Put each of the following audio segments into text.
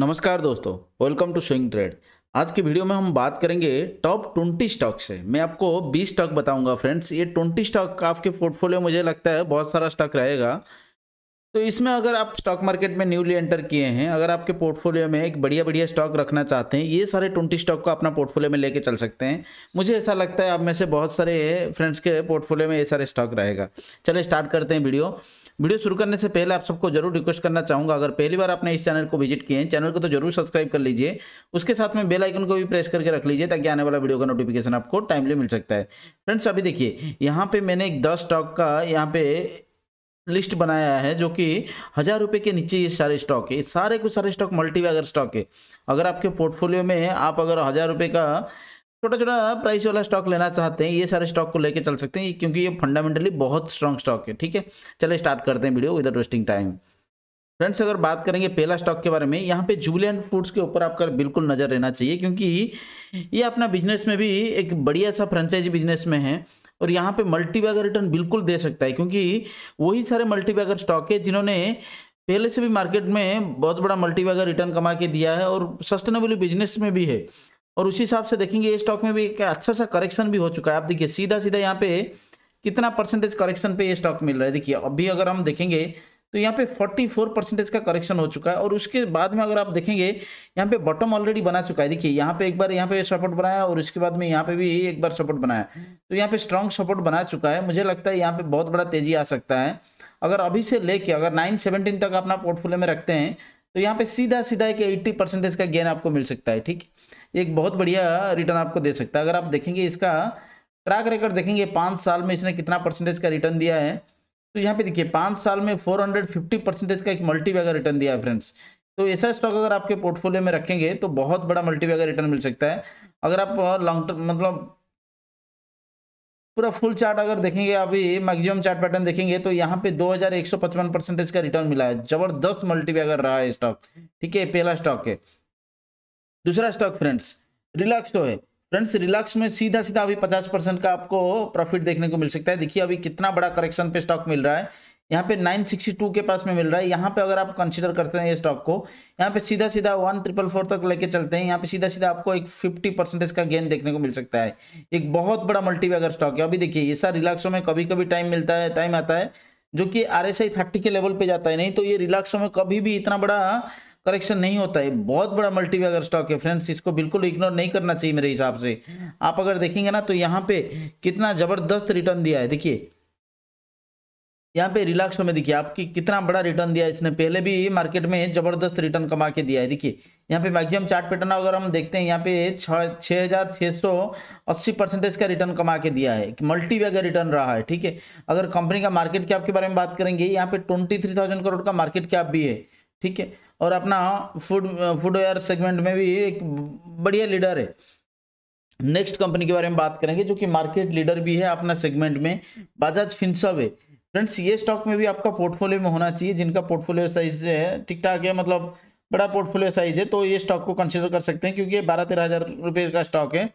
नमस्कार दोस्तों welcome to swing trade आज की वीडियो में हम बात करेंगे टॉप ट्वेंटी स्टॉक से मैं आपको बीस स्टॉक बताऊंगा फ्रेंड्स ये ट्वेंटी स्टॉक आपके पोर्टफोलियो मुझे लगता है बहुत सारा स्टॉक रहेगा तो इसमें अगर आप स्टॉक मार्केट में न्यूली एंटर किए हैं अगर आपके पोर्टफोलियो में एक बढ़िया बढ़िया स्टॉक रखना चाहते हैं ये सारे ट्वेंटी स्टॉक को अपना पोर्टफोलियो में लेके चल सकते हैं मुझे ऐसा लगता है आप में से बहुत सारे फ्रेंड्स के पोर्टफोलियो में ये सारे स्टॉक रहेगा चले स्टार्ट करते हैं वीडियो वीडियो शुरू करने से पहले आप सबको जरूर रिक्वेस्ट करना चाहूंगा अगर पहली बार आपने इस चैनल को विजिट किए हैं चैनल को तो जरूर सब्सक्राइब कर लीजिए उसके साथ में बेल आइकन को भी प्रेस करके रख लीजिए ताकि आने वाला वीडियो का नोटिफिकेशन आपको टाइमली मिल सकता है फ्रेंड्स अभी देखिए यहाँ पे मैंने एक दस स्टॉक का यहाँ पे लिस्ट बनाया है जो कि हज़ार रुपये के नीचे ये सारे स्टॉक है सारे कुछ सारे स्टॉक मल्टीवैगर स्टॉक है अगर आपके पोर्टफोलियो में आप अगर हज़ार रुपये का छोटा छोटा प्राइस वाला स्टॉक लेना चाहते हैं ये सारे स्टॉक को लेके चल सकते हैं क्योंकि ये फंडामेंटली बहुत स्ट्रॉन्ग स्टॉक है ठीक है चले स्टार्ट करते हैं video without wasting time friends अगर बात करेंगे पहला स्टॉक के बारे में यहाँ पे जूलियन फूड्स के ऊपर आपका बिल्कुल नज़र रहना चाहिए क्योंकि ये अपना बिजनेस में भी एक बढ़िया सा फ्रेंचाइजी बिजनेस में है और यहाँ पे मल्टीबैगर रिटर्न बिल्कुल दे सकता है क्योंकि वही सारे मल्टीबैगर स्टॉक है जिन्होंने पहले से भी मार्केट में बहुत बड़ा मल्टीबैगर रिटर्न कमा के दिया है और सस्टेनेबल बिजनेस में भी है और उसी हिसाब से देखेंगे ये स्टॉक में भी एक अच्छा सा करेक्शन भी हो चुका है आप देखिए सीधा सीधा यहाँ पे कितना परसेंटेज करेक्शन पे ये स्टॉक मिल रहा है देखिए अभी अगर हम देखेंगे तो यहाँ पे 44 परसेंटेज का करेक्शन हो चुका है और उसके बाद में अगर आप देखेंगे यहाँ पे बॉटम ऑलरेडी बना चुका है देखिए यहाँ पे एक बार यहाँ पे सपोर्ट बनाया और उसके बाद में यहाँ पे भी एक बार सपोर्ट बनाया तो यहाँ पे स्ट्रांग सपोर्ट बना चुका है मुझे लगता है यहाँ पे बहुत बड़ा तेजी आ सकता है अगर अभी से लेके अगर नाइन सेवनटीन तक अपना पोर्टफोलियो में रखते हैं तो यहाँ पे सीधा सीधा एक एट्टी परसेंटेज का गेन आपको मिल सकता है ठीक है एक बहुत बढ़िया रिटर्न आपको दे सकता है अगर आप देखेंगे इसका ट्रैक रिकॉर्ड देखेंगे पाँच साल में इसने कितना परसेंटेज का रिटर्न दिया है तो यहाँ पे देखिए पाँच साल में 450 परसेंटेज का एक मल्टीवैगर रिटर्न दिया है फ्रेंड्स तो ऐसा स्टॉक अगर आपके पोर्टफोलियो में रखेंगे तो बहुत बड़ा मल्टीवैगर रिटर्न मिल सकता है अगर आप लॉन्ग टर्म मतलब पूरा फुल चार्ट अगर देखेंगे अभी मैक्सिमम चार्ट पैटर्न देखेंगे तो यहाँ पे 2155 परसेंटेज का रिटर्न मिला है जबरदस्त मल्टीवैगर रहा है स्टॉक ठीक है पहला स्टॉक है दूसरा स्टॉक फ्रेंड्स रिलैक्स तो है फ्रेंड्स रिलैक्स में सीधा सीधा अभी 50 परसेंट का आपको प्रॉफिट देखने को मिल सकता है देखिए अभी कितना बड़ा करेक्शन पे स्टॉक मिल रहा है यहाँ पे 962 के पास में मिल रहा है यहाँ पे अगर आप कंसिडर करते हैं ये स्टॉक को यहाँ पे सीधा सीधा वन ट्रिपल फोर तक लेके चलते हैं यहाँ पे सीधा सीधा आपको एक 50 परसेंटेज का गेन देखने को मिल सकता है एक बहुत बड़ा मल्टी वैगर स्टॉक है अभी देखिए ऐसा रिलैक्सो में कभी कभी टाइम मिलता है टाइम आता है जो कि आर एस के लेवल पे जाता है नहीं तो ये रिलैक्सो में कभी भी इतना बड़ा करेक्शन नहीं होता है बहुत बड़ा मल्टी अगर स्टॉक है फ्रेंड्स इसको बिल्कुल इग्नोर नहीं करना चाहिए मेरे हिसाब से आप अगर देखेंगे ना तो यहाँ पे कितना ज़बरदस्त रिटर्न दिया है देखिए यहाँ पे रिलैक्स में देखिए आपकी कितना बड़ा रिटर्न दिया है इसने पहले भी मार्केट में जबरदस्त रिटर्न कमा के दिया है देखिए यहाँ पे मैक्सिमम चार्ट पैटर्न अगर हम देखते हैं यहाँ पे छः हज़ार छः सौ अस्सी परसेंटेज का रिटर्न कमा के दिया है मल्टी वे रिटर्न रहा है ठीक है अगर कंपनी का मार्केट कैप के बारे में बात करेंगे यहाँ पे ट्वेंटी करोड़ का मार्केट कैप भी है ठीक है और अपना फूड फूडवेयर सेगमेंट में भी एक बढ़िया लीडर है नेक्स्ट कंपनी के बारे में बात करेंगे जो कि मार्केट लीडर भी है अपना सेगमेंट में बजाज फिनसव है फ्रेंड्स ये स्टॉक में भी आपका पोर्टफोलियो में होना चाहिए जिनका पोर्टफोलियो साइज है ठीक ठाक है मतलब बड़ा पोर्टफोलियो साइज है तो ये स्टॉक को कंसिडर कर सकते हैं क्योंकि ये बारह तेरह हज़ार रुपये का स्टॉक है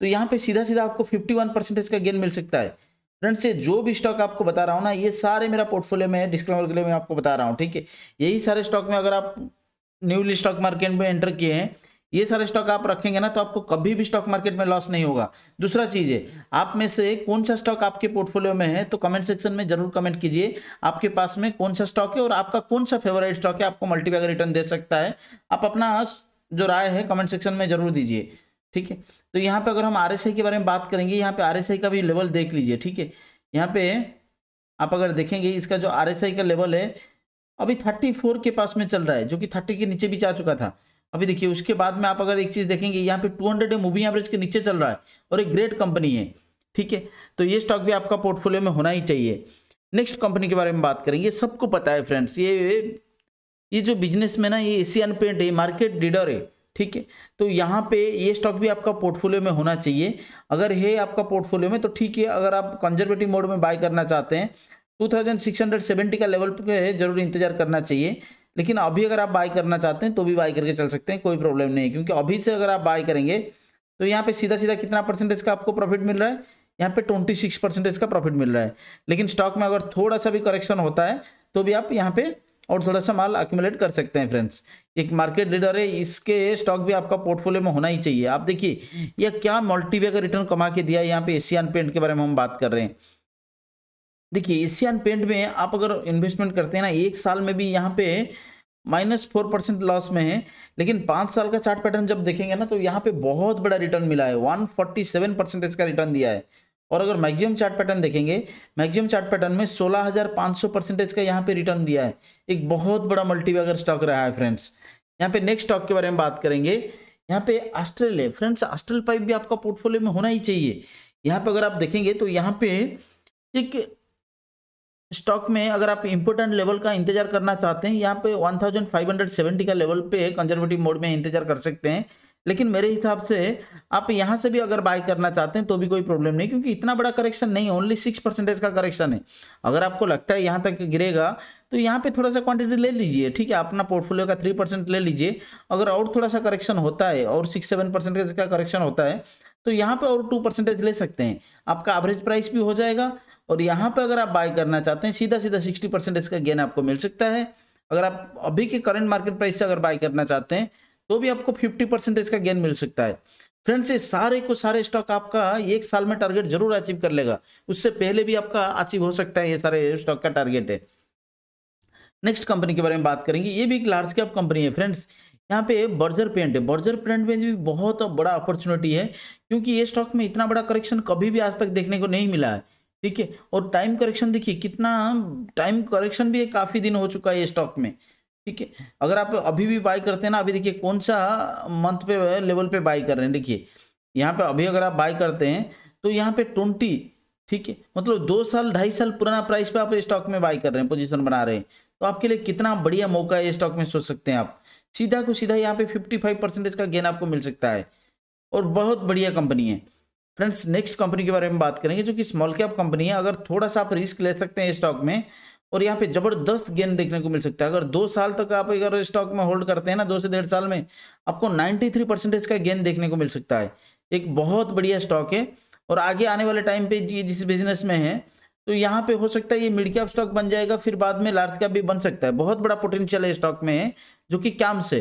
तो यहाँ पे सीधा सीधा आपको फिफ्टी वन परसेंटेज का गेन मिल सकता है फ्रेंड्स ये जो भी स्टॉक आपको बता रहा हूँ ना ये सारे मेरा पोर्टफोलियो में है डिस्क्लेमर के लिए मैं आपको बता रहा हूँ ठीक है यही सारे स्टॉक में अगर आप न्यूली स्टॉक मार्केट में एंटर किए हैं ये सारे स्टॉक आप रखेंगे ना तो आपको कभी भी स्टॉक मार्केट में लॉस नहीं होगा दूसरा चीज़ है आप में से कौन सा स्टॉक आपके पोर्टफोलियो में है तो कमेंट सेक्शन में जरूर कमेंट कीजिए आपके पास में कौन सा स्टॉक है और आपका कौन सा फेवरेट स्टॉक है आपको मल्टीबैगर रिटर्न दे सकता है आप अपना जो राय है कमेंट सेक्शन में जरूर दीजिए ठीक है तो यहाँ पे अगर हम आर के बारे में बात करेंगे यहाँ पे आर का भी लेवल देख लीजिए ठीक है यहाँ पे आप अगर देखेंगे इसका जो आर का लेवल है अभी थर्टी फोर के पास में चल रहा है जो कि थर्टी के नीचे भी जा चुका था अभी देखिए उसके बाद में आप अगर एक चीज़ देखेंगे यहाँ पे टू हंड्रेड मूविंग एवरेज के नीचे चल रहा है और एक ग्रेट कंपनी है ठीक है तो ये स्टॉक भी आपका पोर्टफोलियो में होना ही चाहिए नेक्स्ट कंपनी के बारे में बात करेंगे ये सबको पता है फ्रेंड्स ये ये जो बिजनेस में ना ये एशियन पेंट है मार्केट लीडर है ठीक है तो यहाँ पे ये स्टॉक भी आपका पोर्टफोलियो में होना चाहिए अगर है आपका पोर्टफोलियो में तो ठीक है अगर आप कंजर्वेटिव मोड में बाय करना चाहते हैं 2670 का लेवल पे जरूर इंतजार करना चाहिए लेकिन अभी अगर आप बाय करना चाहते हैं तो भी बाय करके चल सकते हैं कोई प्रॉब्लम नहीं है क्योंकि अभी से अगर आप बाय करेंगे तो यहाँ पे सीधा सीधा कितना परसेंटेज का आपको प्रॉफिट मिल रहा है यहाँ पे 26 परसेंटेज का प्रॉफिट मिल रहा है लेकिन स्टॉक में अगर थोड़ा सा भी करेक्शन होता है तो भी आप यहाँ पे और थोड़ा सा माल अक्यूमुलेट कर सकते हैं फ्रेंड्स एक मार्केट लीडर है इसके स्टॉक भी आपका पोर्टफोलियो में होना ही चाहिए आप देखिए यह क्या मल्टीवे का रिटर्न कमा के दिया है यहाँ पे एशियन पेंट के बारे में हम बात कर रहे हैं देखिए एशियन पेंट में आप अगर इन्वेस्टमेंट करते हैं ना एक साल में भी यहाँ पे माइनस फोर परसेंट लॉस में है लेकिन पाँच साल का चार्ट पैटर्न जब देखेंगे ना तो यहाँ पे बहुत बड़ा रिटर्न मिला है वन फोर्टी सेवन परसेंटेज का रिटर्न दिया है और अगर मैक्सिमम चार्ट पैटर्न देखेंगे मैक्सिमम चार्ट पैटर्न में 16,500 परसेंटेज का यहाँ पे रिटर्न दिया है एक बहुत बड़ा मल्टीबैगर स्टॉक रहा है फ्रेंड्स यहाँ पे नेक्स्ट स्टॉक के बारे में बात करेंगे यहाँ पे आस्ट्रेल है फ्रेंड्स आस्ट्रेल पाइप भी आपका पोर्टफोलियो में होना ही चाहिए यहाँ पे अगर आप देखेंगे तो यहाँ पे एक स्टॉक में अगर आप इंपोर्टेंट लेवल का इंतजार करना चाहते हैं यहाँ पे सेवेंटी का लेवल पे कंजर्वेटिव मोड में इंतजार कर सकते हैं लेकिन मेरे हिसाब से आप यहां से भी अगर बाय करना चाहते हैं तो भी कोई प्रॉब्लम नहीं क्योंकि इतना बड़ा करेक्शन नहीं ओनली सिक्स परसेंटेज का करेक्शन है अगर आपको लगता है यहां तक गिरेगा तो यहाँ पे थोड़ा सा क्वांटिटी ले लीजिए ठीक है अपना पोर्टफोलियो का थ्री परसेंट ले लीजिए अगर और थोड़ा सा करेक्शन होता है और सिक्स सेवन परसेंटेज का करेक्शन होता है तो यहाँ पर और टू परसेंटेज ले सकते हैं आपका एवरेज प्राइस भी हो जाएगा और यहाँ पर अगर आप बाय करना चाहते हैं सीधा सीधा सिक्सटी परसेंटेज का गेन आपको मिल सकता है अगर आप अभी के करंट मार्केट प्राइस से अगर बाय करना चाहते हैं तो भी आपको फिफ्टी परसेंटेज का गेन मिल सकता है फ्रेंड्स ये सारे को सारे स्टॉक आपका एक साल में टारगेट जरूर अचीव कर लेगा उससे पहले भी आपका अचीव हो सकता है ये सारे स्टॉक का टारगेट है नेक्स्ट कंपनी के बारे में बात करेंगे ये भी एक लार्ज कैप कंपनी है फ्रेंड्स यहाँ पे बर्जर पेंट है बर्जर पेंट में भी बहुत बड़ा अपॉर्चुनिटी है क्योंकि ये स्टॉक में इतना बड़ा करेक्शन कभी भी आज तक देखने को नहीं मिला है ठीक है और टाइम करेक्शन देखिए कितना टाइम करेक्शन भी काफ़ी दिन हो चुका है ये स्टॉक में ठीक है अगर आप अभी भी बाई करते हैं ना अभी देखिए कौन सा मंथ पे लेवल पे बाई कर रहे हैं देखिए यहाँ पे अभी अगर आप बाई करते हैं तो यहाँ पे ट्वेंटी ठीक है मतलब दो साल ढाई साल पुराना प्राइस पे आप स्टॉक में बाई कर रहे हैं पोजीशन बना रहे हैं तो आपके लिए कितना बढ़िया मौका है स्टॉक में सोच सकते हैं आप सीधा को सीधा यहाँ पे फिफ्टी परसेंटेज का गेन आपको मिल सकता है और बहुत बढ़िया कंपनी है फ्रेंड्स नेक्स्ट कंपनी के बारे में बात करेंगे जो कि स्मॉल कैप कंपनी है अगर थोड़ा सा आप रिस्क ले सकते हैं स्टॉक में और यहाँ पे जबरदस्त गेन देखने को मिल सकता है अगर दो साल तक आप अगर स्टॉक में होल्ड करते हैं ना दो से डेढ़ साल में आपको 93 परसेंटेज का गेन देखने को मिल सकता है एक बहुत बढ़िया स्टॉक है और आगे आने वाले टाइम पे जिस बिजनेस में है तो यहाँ पे हो सकता है ये मिड कैप स्टॉक बन जाएगा फिर बाद में लार्ज कैप भी बन सकता है बहुत बड़ा पोटेंशियल है स्टॉक में है जो कि कैम से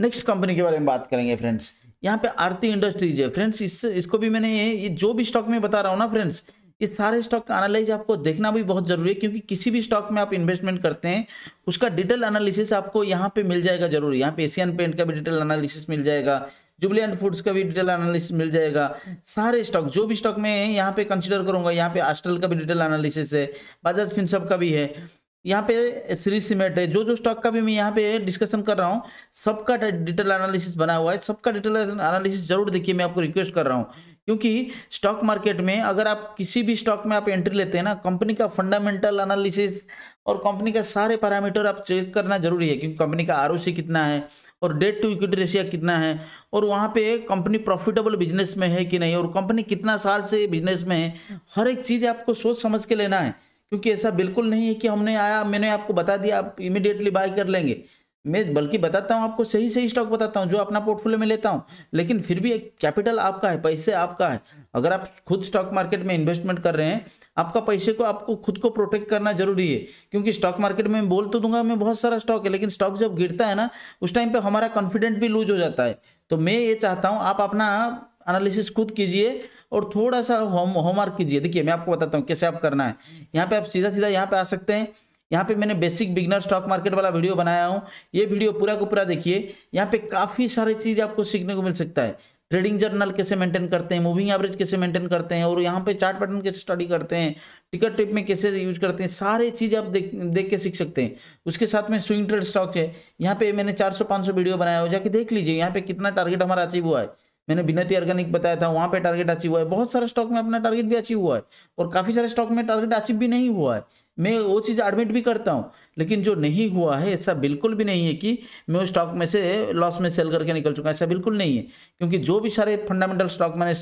नेक्स्ट कंपनी के बारे में बात करेंगे फ्रेंड्स यहाँ पे आरती इंडस्ट्रीज है फ्रेंड्स इस, इसको भी मैंने ये जो भी स्टॉक में बता रहा हूँ ना फ्रेंड्स इस सारे स्टॉक का एनालाइज आपको देखना भी बहुत जरूरी है क्योंकि किसी भी स्टॉक में आप इन्वेस्टमेंट करते हैं उसका डिटेल एनालिसिस आपको यहाँ पे मिल जाएगा जरूर यहाँ पे एशियन पेंट का भी डिटेल एनालिसिस मिल जाएगा जुबली एंड फूड्स का भी डिटेल एनालिसिस मिल जाएगा सारे स्टॉक जो भी स्टॉक में यहाँ पे कंसिडर करूंगा यहाँ पे आस्टल का भी डिटेल एनालिसिस है बजाज सब का भी है यहाँ पे सीरीज सीमेंट है जो जो स्टॉक का भी मैं यहाँ पे डिस्कशन कर रहा हूँ सबका डिटेल एनालिसिस बना हुआ है सबका डिटेल एनालिसिस जरूर देखिए मैं आपको रिक्वेस्ट कर रहा हूँ क्योंकि स्टॉक मार्केट में अगर आप किसी भी स्टॉक में आप एंट्री लेते हैं ना कंपनी का फंडामेंटल एनालिसिस और कंपनी का सारे पैरामीटर आप चेक करना जरूरी है क्योंकि कंपनी का आर कितना है और डेट टू इक्विटी रेशिया कितना है और वहाँ पे कंपनी प्रॉफिटेबल बिजनेस में है कि नहीं और कंपनी कितना साल से बिजनेस में है हर एक चीज़ आपको सोच समझ के लेना है क्योंकि ऐसा बिल्कुल नहीं है कि हमने आया मैंने आपको बता दिया आप इमिडिएटली बाय कर लेंगे मैं बल्कि बताता हूँ आपको सही सही स्टॉक बताता हूँ जो अपना पोर्टफोलियो में लेता हूँ लेकिन फिर भी एक कैपिटल आपका है पैसे आपका है अगर आप खुद स्टॉक मार्केट में इन्वेस्टमेंट कर रहे हैं आपका पैसे को आपको खुद को प्रोटेक्ट करना जरूरी है क्योंकि स्टॉक मार्केट में बोल तो दूंगा मैं बहुत सारा स्टॉक है लेकिन स्टॉक जब गिरता है ना उस टाइम पे हमारा कॉन्फिडेंट भी लूज हो जाता है तो मैं ये चाहता हूँ आप अपना एनालिसिस खुद कीजिए और थोड़ा सा होम होमवर्क कीजिए देखिए मैं आपको बताता हूँ कैसे आप करना है यहाँ पे आप सीधा सीधा यहाँ पे आ सकते हैं यहाँ पे मैंने बेसिक बिगनर स्टॉक मार्केट वाला वीडियो बनाया हूँ ये वीडियो पूरा को पूरा देखिए यहाँ पे काफ़ी सारी चीज़ आपको सीखने को मिल सकता है ट्रेडिंग जर्नल कैसे मेंटेन करते हैं मूविंग एवरेज कैसे मेंटेन करते हैं और यहाँ पे चार्ट पैटर्न कैसे स्टडी करते हैं टिकट टिप में कैसे यूज करते हैं सारे चीज़ आप देख देख के सीख सकते हैं उसके साथ में स्विंग ट्रेड स्टॉक है यहाँ पे मैंने 400-500 वीडियो बनाया हो जाके देख लीजिए यहाँ पे कितना टारगेट हमारा अचीव हुआ है मैंने बिनती ऑर्गेनिक बताया था वहाँ पे टारगेट अचीव हुआ है बहुत सारे स्टॉक में अपना टारगेट भी अचीव हुआ है और काफ़ी सारे स्टॉक में टारगेट अचीव भी नहीं हुआ है मैं वो चीज़ एडमिट भी करता हूँ लेकिन जो नहीं हुआ है ऐसा बिल्कुल भी नहीं है कि मैं उस स्टॉक में से लॉस में सेल करके निकल चुका ऐसा बिल्कुल नहीं है क्योंकि जो भी सारे फंडामेंटल स्टॉक मैंने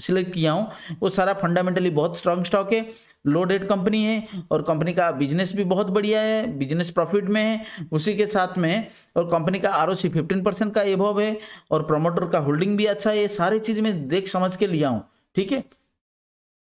सिलेक्ट किया हूँ वो सारा फंडामेंटली बहुत स्ट्रांग स्टॉक है लो डेट कंपनी है और कंपनी का बिजनेस भी बहुत बढ़िया है बिजनेस प्रॉफिट में है उसी के साथ में और कंपनी का R O C fifteen percent का एभव है और प्रमोटर का होल्डिंग भी अच्छा है ये सारी चीज़ मैं देख समझ के लिया हूँ ठीक है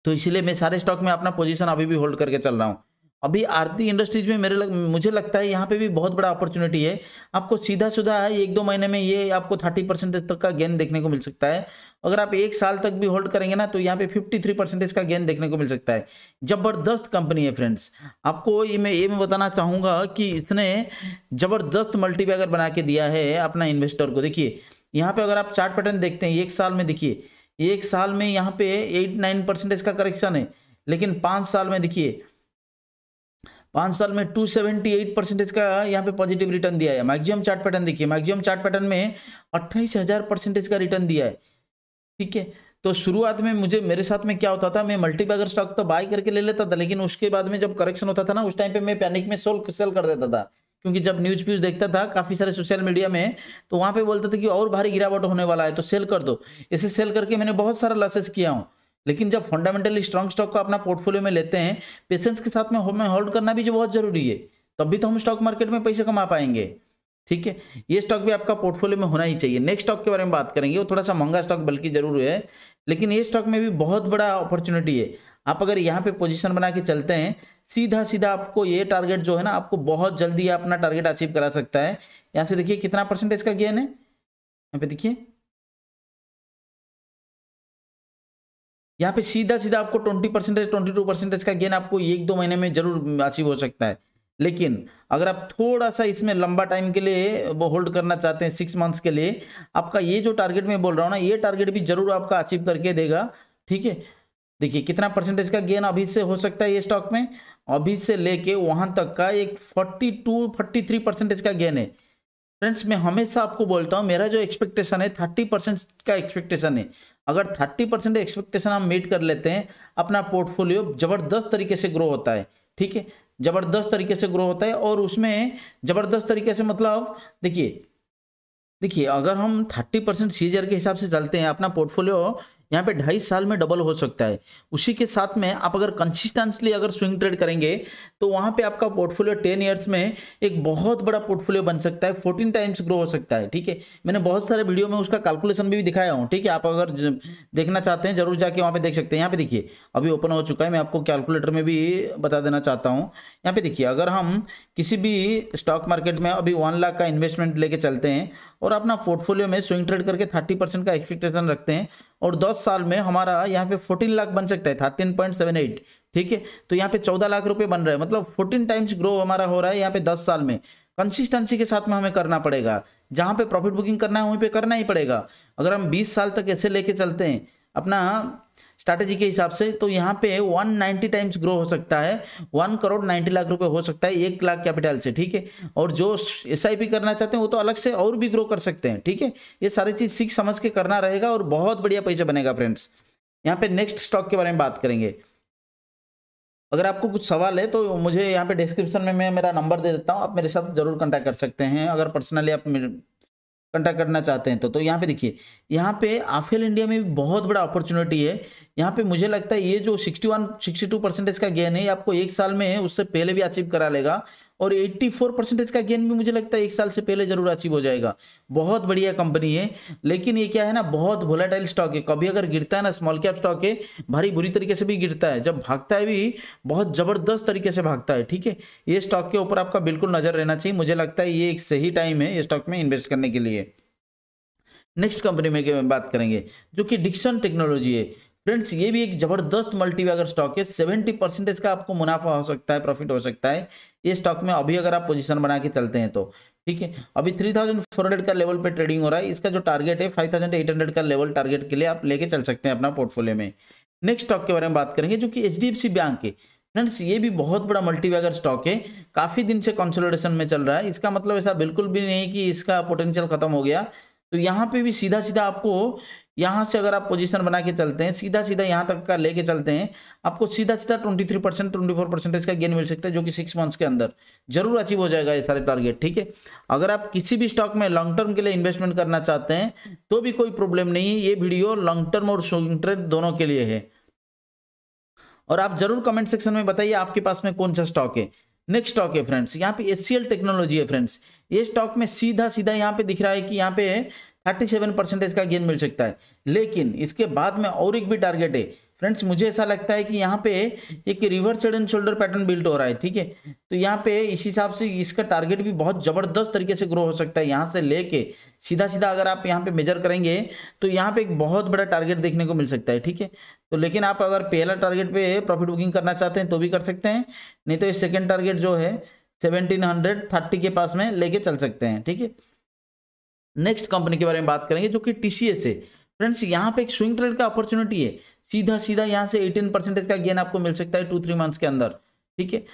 तो इसलिए मैं सारे स्टॉक में अपना पोजिशन अभी भी होल्ड करके चल रहा हूँ अभी आरती इंडस्ट्रीज में मेरे लग मुझे लगता है यहाँ पे भी बहुत बड़ा अपॉर्चुनिटी है आपको सीधा सुधा है एक दो महीने में ये आपको थर्टी परसेंटेज तक का गेन देखने को मिल सकता है अगर आप एक साल तक भी होल्ड करेंगे ना तो यहाँ पे फिफ्टी थ्री परसेंटेज का गेन देखने को मिल सकता है जबरदस्त कंपनी है फ्रेंड्स आपको ये मैं ये मैं बताना चाहूँगा कि इसने जबरदस्त मल्टीबैगर बना के दिया है अपना इन्वेस्टर को देखिए यहाँ पर अगर आप चार्ट पैटर्न देखते हैं एक साल में देखिए एक साल में यहाँ पे एट नाइन परसेंटेज का करेक्शन है लेकिन पाँच साल में देखिए पाँच साल में 278 परसेंटेज का यहाँ पे पॉजिटिव रिटर्न दिया है मैक्सिमम चार्ट पैटर्न देखिए मैक्सिमम चार्ट पैटर्न में अट्ठाईस हज़ार परसेंटेज का रिटर्न दिया है ठीक है तो शुरुआत में मुझे मेरे साथ में क्या होता था मैं मल्टीबैगर स्टॉक तो बाय करके ले लेता था लेकिन उसके बाद में जब करेक्शन होता था ना उस टाइम पे मैं पैनिक में सोल सेल कर देता था क्योंकि जब न्यूज व्यूज देखता था काफ़ी सारे सोशल मीडिया में तो वहाँ पे बोलते थे कि और भारी गिरावट होने वाला है तो सेल कर दो ऐसे सेल करके मैंने बहुत सारा लॉसेस किया हूँ लेकिन जब फंडामेंटली स्ट्रांग स्टॉक को अपना पोर्टफोलियो में लेते हैं पेशेंस के साथ में हमें होल्ड करना भी जो बहुत जरूरी है तब भी तो हम स्टॉक मार्केट में पैसे कमा पाएंगे ठीक है ये स्टॉक भी आपका पोर्टफोलियो में होना ही चाहिए नेक्स्ट स्टॉक के बारे में बात करेंगे वो थोड़ा सा महंगा स्टॉक बल्कि जरूर है लेकिन ये स्टॉक में भी बहुत बड़ा अपॉर्चुनिटी है आप अगर यहाँ पे पोजीशन बना के चलते हैं सीधा सीधा आपको ये टारगेट जो है ना आपको बहुत जल्दी अपना टारगेट अचीव करा सकता है यहाँ से देखिए कितना परसेंटेज का गेन है यहाँ पे देखिए यहाँ पे सीधा सीधा आपको twenty percentage twenty two percentage का गेन आपको एक दो महीने में जरूर अचीव हो सकता है लेकिन अगर आप थोड़ा सा इसमें लंबा टाइम के लिए होल्ड करना चाहते हैं सिक्स मंथ्स के लिए आपका ये जो टारगेट मैं बोल रहा हूँ ना ये टारगेट भी जरूर आपका अचीव करके देगा ठीक है देखिए कितना परसेंटेज का गेन अभी से हो सकता है ये स्टॉक में अभी से लेके वहाँ तक का एक forty two forty three percentage का गेन है फ्रेंड्स मैं हमेशा आपको बोलता हूँ मेरा जो एक्सपेक्टेशन है थर्टी परसेंट का एक्सपेक्टेशन है अगर थर्टी परसेंट एक्सपेक्टेशन हम मीट कर लेते हैं अपना पोर्टफोलियो जबरदस्त तरीके से ग्रो होता है ठीक है जबरदस्त तरीके से ग्रो होता है और उसमें जबरदस्त तरीके से मतलब देखिए देखिए अगर हम थर्टी परसेंट के हिसाब से चलते हैं अपना पोर्टफोलियो यहाँ पे ढाई साल में डबल हो सकता है उसी के साथ में आप अगर कंसिस्टेंसली अगर स्विंग ट्रेड करेंगे तो वहाँ पे आपका पोर्टफोलियो टेन ईयर्स में एक बहुत बड़ा पोर्टफोलियो बन सकता है फोर्टीन टाइम्स ग्रो हो सकता है ठीक है मैंने बहुत सारे वीडियो में उसका कैलकुलेशन भी दिखाया हूँ ठीक है आप अगर देखना चाहते हैं जरूर जाके वहाँ पे देख सकते हैं यहाँ पे देखिए अभी ओपन हो चुका है मैं आपको कैलकुलेटर में भी बता देना चाहता हूँ यहाँ पे देखिए अगर हम किसी भी स्टॉक मार्केट में अभी वन लाख का इन्वेस्टमेंट लेके चलते हैं और अपना पोर्टफोलियो में स्विंग ट्रेड करके थर्टी परसेंट का एक्सपेक्टेशन रखते हैं और 10 साल में हमारा यहाँ पे 14 लाख बन सकता है थर्टीन पॉइंट सेवन एट ठीक है तो यहाँ पे 14 लाख रुपए बन रहे हैं मतलब 14 टाइम्स ग्रो हमारा हो रहा है यहाँ पे 10 साल में कंसिस्टेंसी के साथ में हमें करना पड़ेगा जहाँ पे प्रॉफिट बुकिंग करना है वहीं पे करना ही पड़ेगा अगर हम 20 साल तक ऐसे लेके चलते हैं अपना स्ट्रैटेजी के हिसाब से तो यहाँ पे 190 टाइम्स ग्रो हो सकता है वन करोड़ 90 लाख रुपए हो सकता है एक लाख कैपिटल से ठीक है और जो एस करना चाहते हैं वो तो अलग से और भी ग्रो कर सकते हैं ठीक है ये सारी चीज़ सीख समझ के करना रहेगा और बहुत बढ़िया पैसा बनेगा फ्रेंड्स यहाँ पे नेक्स्ट स्टॉक के बारे में बात करेंगे अगर आपको कुछ सवाल है तो मुझे यहाँ पे डिस्क्रिप्शन में मैं मेरा नंबर दे देता हूँ आप मेरे साथ जरूर कंटैक्ट कर सकते हैं अगर पर्सनली आप कंटेक्ट करना चाहते हैं तो तो यहाँ पे देखिए यहाँ पे आफेल इंडिया में भी बहुत बड़ा अपॉर्चुनिटी है यहाँ पे मुझे लगता है ये जो 61 62 परसेंटेज का गेन है आपको एक साल में उससे पहले भी अचीव करा लेगा और 84 परसेंटेज का गेन भी मुझे लगता है एक साल से पहले जरूर अचीव हो जाएगा बहुत बढ़िया कंपनी है लेकिन ये क्या है ना बहुत वोलाटाइल स्टॉक है कभी अगर गिरता है ना स्मॉल कैप स्टॉक है भारी बुरी तरीके से भी गिरता है जब भागता है भी बहुत ज़बरदस्त तरीके से भागता है ठीक है ये स्टॉक के ऊपर आपका बिल्कुल नज़र रहना चाहिए मुझे लगता है ये एक सही टाइम है ये स्टॉक में इन्वेस्ट करने के लिए नेक्स्ट कंपनी में बात करेंगे जो कि डिक्सन टेक्नोलॉजी है फ्रेंड्स ये भी एक जबरदस्त मल्टीवैगर स्टॉक है सेवेंटी परसेंटेज का आपको मुनाफा हो सकता है प्रॉफिट हो सकता है ये स्टॉक में अभी अगर आप पोजीशन बना के चलते हैं तो ठीक है अभी हंड्रेड का लेवल पे ट्रेडिंग हो रहा है इसका जो टारगेट है हंड्रेड का लेवल टारगेट के लिए आप लेके चल सकते हैं अपना पोर्टफोलियो में नेक्स्ट स्टॉक के बारे में बात करेंगे जो कि एच बैंक है फ्रेंड्स ये भी बहुत बड़ा मल्टीवैगर स्टॉक है काफ़ी दिन से कंसोलिडेशन में चल रहा है इसका मतलब ऐसा बिल्कुल भी नहीं कि इसका पोटेंशियल खत्म हो गया तो यहाँ पे भी सीधा सीधा आपको यहाँ से अगर आप पोजीशन बना के चलते हैं सीधा सीधा यहाँ तक का लेके चलते हैं आपको सीधा सीधा twenty three percent twenty four percentage का गेन मिल सकता है जो कि सिक्स मंथ्स के अंदर जरूर अचीव हो जाएगा ये सारे टारगेट ठीक है अगर आप किसी भी स्टॉक में लॉन्ग टर्म के लिए इन्वेस्टमेंट करना चाहते हैं तो भी कोई प्रॉब्लम नहीं है ये वीडियो लॉन्ग टर्म और शॉर्ट टर्म दोनों के लिए है और आप जरूर कमेंट सेक्शन में बताइए आपके पास में कौन सा स्टॉक है नेक्स्ट स्टॉक है फ्रेंड्स यहाँ पे एस टेक्नोलॉजी है फ्रेंड्स ये स्टॉक में सीधा सीधा यहाँ पे दिख रहा है कि यहाँ पे थर्टी सेवन परसेंटेज का गेन मिल सकता है लेकिन इसके बाद में और एक भी टारगेट है फ्रेंड्स मुझे ऐसा लगता है कि यहाँ पे एक reverse head and shoulder pattern build हो रहा है ठीक है तो यहाँ पे इस हिसाब से इसका टारगेट भी बहुत ज़बरदस्त तरीके से ग्रो हो सकता है यहाँ से लेके सीधा सीधा अगर आप यहाँ पे मेजर करेंगे तो यहाँ पे एक बहुत बड़ा टारगेट देखने को मिल सकता है ठीक है तो लेकिन आप अगर पहला टारगेट पे प्रॉफिट बुकिंग करना चाहते हैं तो भी कर सकते हैं नहीं तो ये सेकेंड टारगेट जो है सेवनटीन हंड्रेड थर्टी के पास में लेके चल सकते हैं ठीक है नेक्स्ट कंपनी के बारे में बात करेंगे जो कि टीसीएस है फ्रेंड्स यहाँ पे एक स्विंग ट्रेड का अपॉर्चुनिटी है सीधा सीधा यहाँ से 18 परसेंटेज का गेन आपको मिल सकता है टू थ्री मंथ्स के अंदर ठीक है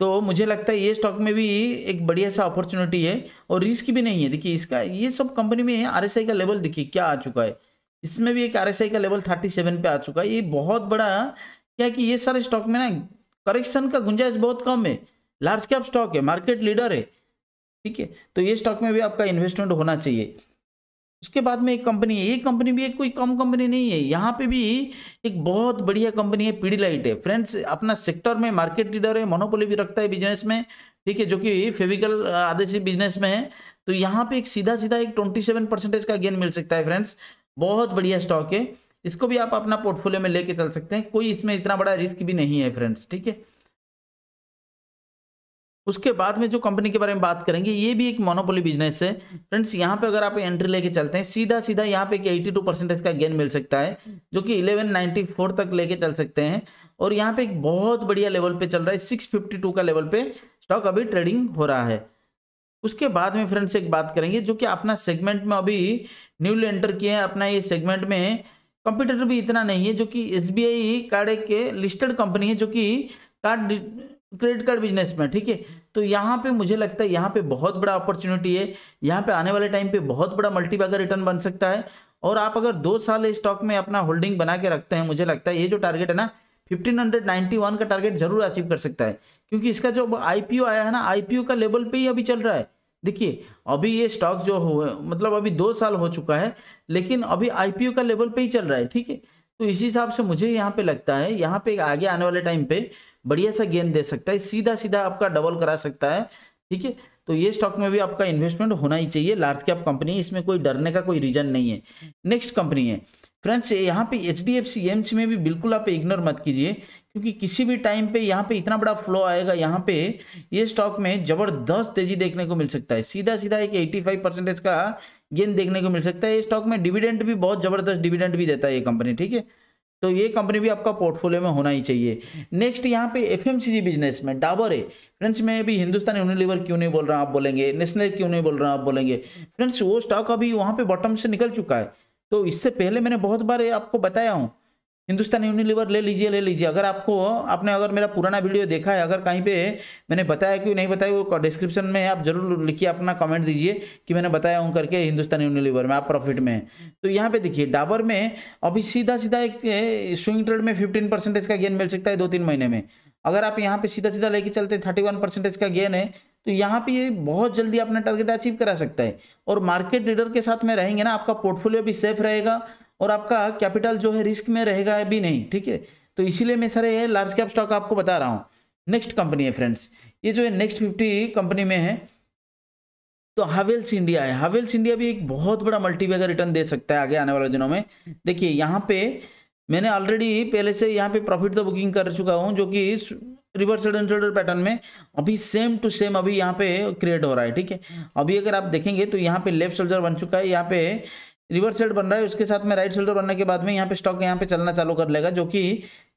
तो मुझे लगता है ये स्टॉक में भी एक बढ़िया सा अपॉर्चुनिटी है और रिस्क भी नहीं है देखिए इसका ये सब कंपनी में आर का लेवल देखिए क्या आ चुका है इसमें भी एक आर का लेवल थर्टी सेवन पे आ चुका है ये बहुत बड़ा क्या कि ये सारे स्टॉक में ना करेक्शन का गुंजाइश बहुत कम है लार्ज कैप स्टॉक है मार्केट लीडर है ठीक है तो ये स्टॉक में भी आपका इन्वेस्टमेंट होना चाहिए उसके बाद में एक कंपनी है ये कंपनी भी एक कोई कम कंपनी नहीं है यहाँ पे भी एक बहुत बढ़िया कंपनी है पीडी लाइट है फ्रेंड्स अपना सेक्टर में मार्केट लीडर है मोनोपोली भी रखता है बिजनेस में ठीक है जो कि फेविकल आदेशी बिजनेस में है तो यहाँ पे एक सीधा सीधा एक ट्वेंटी सेवन परसेंटेज का गेन मिल सकता है फ्रेंड्स बहुत बढ़िया स्टॉक है इसको भी आप अपना पोर्टफोलियो में लेके चल सकते हैं कोई इसमें इतना बड़ा रिस्क भी नहीं है फ्रेंड्स ठीक है उसके बाद में जो कंपनी के बारे में बात करेंगे ये भी एक मोनोपोली बिजनेस है फ्रेंड्स यहाँ पे अगर आप एंट्री लेके चलते हैं सीधा सीधा यहाँ पे एट्टी टू परसेंटेज का गेन मिल सकता है जो कि इलेवन नाइन्टी फोर तक लेके चल सकते हैं और यहाँ पे एक बहुत बढ़िया लेवल पे चल रहा है सिक्स फिफ्टी टू का लेवल पे स्टॉक अभी ट्रेडिंग हो रहा है उसके बाद में फ्रेंड्स एक बात करेंगे जो कि अपना सेगमेंट में अभी न्यूली एंटर किए हैं अपना ये सेगमेंट में कंप्यूटर भी इतना नहीं है जो कि एस कार्ड एक लिस्टेड कंपनी है जो कि कार्ड क्रेडिट कार्ड बिजनेस में ठीक है तो यहाँ पे मुझे लगता है यहाँ पे बहुत बड़ा अपॉर्चुनिटी है यहाँ पे आने वाले टाइम पे बहुत बड़ा मल्टीबैगर रिटर्न बन सकता है और आप अगर दो साल स्टॉक में अपना होल्डिंग बना के रखते हैं मुझे लगता है ये जो टारगेट है ना 1591 का टारगेट जरूर अचीव कर सकता है क्योंकि इसका जो आईपीओ आया है ना आईपीओ का लेवल पे ही अभी चल रहा है देखिए अभी ये स्टॉक जो हो मतलब अभी दो साल हो चुका है लेकिन अभी आईपीओ का लेवल पे ही चल रहा है ठीक है तो इसी हिसाब से मुझे यहाँ पे लगता है यहाँ पे आगे आने वाले टाइम पे बढ़िया सा गेंद दे सकता है सीधा सीधा आपका डबल करा सकता है ठीक है तो ये स्टॉक में भी आपका इन्वेस्टमेंट होना ही चाहिए लार्ज कैप कंपनी इसमें कोई डरने का कोई रीजन नहीं है नेक्स्ट कंपनी है फ्रेंड्स यहाँ पे एच डी एफ सी एम्स में भी बिल्कुल आप इग्नोर मत कीजिए क्योंकि किसी भी टाइम पे यहाँ पे इतना बड़ा फ्लो आएगा यहाँ पे ये स्टॉक में जबरदस्त तेजी देखने को मिल सकता है सीधा सीधा एक 85 परसेंटेज का गेंद देखने को मिल सकता है ये स्टॉक में डिविडेंड भी बहुत जबरदस्त डिविडेंड भी देता है ये कंपनी ठीक है तो ये कंपनी भी आपका पोर्टफोलियो में होना ही चाहिए नेक्स्ट यहाँ पे एफ बिजनेस में डाबर है फ्रेंड्स मैं भी हिंदुस्तान यूनिलीवर क्यों नहीं बोल रहा आप बोलेंगे नेशनल क्यों नहीं बोल रहा आप बोलेंगे फ्रेंड्स वो स्टॉक अभी वहाँ पे बॉटम से निकल चुका है तो इससे पहले मैंने बहुत बार आपको बताया हूँ हिंदुस्तान यूनिलीवर ले लीजिए ले लीजिए अगर आपको आपने अगर मेरा पुराना वीडियो देखा है अगर कहीं पे मैंने बताया क्यों नहीं बताया वो डिस्क्रिप्शन में आप जरूर लिखिए अपना कमेंट दीजिए कि मैंने बताया हूँ करके हिंदुस्तान यूनिलीवर में आप प्रॉफिट में है तो यहाँ पे देखिए डाबर में अभी सीधा सीधा एक स्विंग ट्रेड में फिफ्टीन परसेंटेज का गेन मिल सकता है दो तीन महीने में अगर आप यहाँ पे सीधा सीधा लेके चलते थर्टी वन परसेंटेज का गेन है तो यहाँ पे ये बहुत जल्दी अपना टारगेट अचीव करा सकता है और मार्केट लीडर के साथ में रहेंगे ना आपका पोर्टफोलियो भी सेफ रहेगा और आपका कैपिटल जो है रिस्क में रहेगा भी नहीं ठीक है तो इसीलिए मैं सर ये लार्ज कैप स्टॉक आपको बता रहा हूँ नेक्स्ट कंपनी है फ्रेंड्स ये जो है नेक्स्ट फिफ्टी कंपनी में है तो हावेल्स इंडिया है हावेल्स इंडिया भी एक बहुत बड़ा मल्टीवेगर रिटर्न दे सकता है आगे आने वाले दिनों में देखिए यहाँ पे मैंने ऑलरेडी पहले से यहाँ पे प्रॉफिट तो बुकिंग कर चुका हूँ जो कि रिवर्स एंड शोल्डर पैटर्न में अभी सेम टू सेम अभी यहाँ पे क्रिएट हो रहा है ठीक है अभी अगर आप देखेंगे तो यहाँ पे लेफ्ट शोल्डर बन चुका है यहाँ पे रिवर्स साइड बन रहा है उसके साथ में राइट शोल्डर बनने के बाद में यहाँ पे स्टॉक यहाँ पे चलना चालू कर लेगा जो कि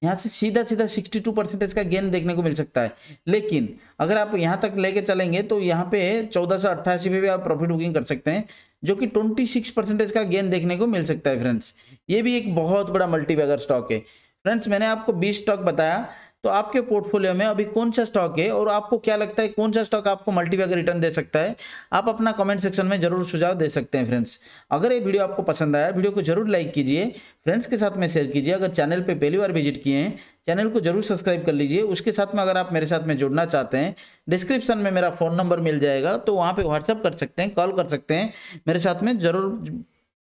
यहाँ से सीधा सीधा 62 परसेंटेज का गेन देखने को मिल सकता है लेकिन अगर आप यहाँ तक लेके चलेंगे तो यहाँ पे चौदह सौ अट्ठासी पे भी आप प्रॉफिट बुकिंग कर सकते हैं जो कि 26 परसेंटेज का गेन देखने को मिल सकता है फ्रेंड्स ये भी एक बहुत बड़ा मल्टीबैगर स्टॉक है फ्रेंड्स मैंने आपको बीस स्टॉक बताया तो आपके पोर्टफोलियो में अभी कौन सा स्टॉक है और आपको क्या लगता है कौन सा स्टॉक आपको मल्टीबैगर रिटर्न दे सकता है आप अपना कमेंट सेक्शन में जरूर सुझाव दे सकते हैं फ्रेंड्स अगर ये वीडियो आपको पसंद आया वीडियो को जरूर लाइक कीजिए फ्रेंड्स के साथ में शेयर कीजिए अगर चैनल पर पहली बार विजिट किए हैं चैनल को जरूर सब्सक्राइब कर लीजिए उसके साथ में अगर आप मेरे साथ में जुड़ना चाहते हैं डिस्क्रिप्शन में मेरा फ़ोन नंबर मिल जाएगा तो वहाँ पर व्हाट्सअप कर सकते हैं कॉल कर सकते हैं मेरे साथ में जरूर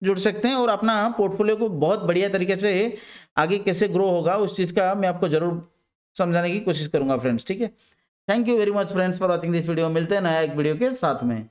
जुड़ सकते हैं और अपना पोर्टफोलियो को बहुत बढ़िया तरीके से आगे कैसे ग्रो होगा उस चीज़ का मैं आपको जरूर समझाने की कोशिश करूंगा फ्रेंड्स ठीक है thank you very much friends for watching this video मिलते हैं नया एक वीडियो के साथ में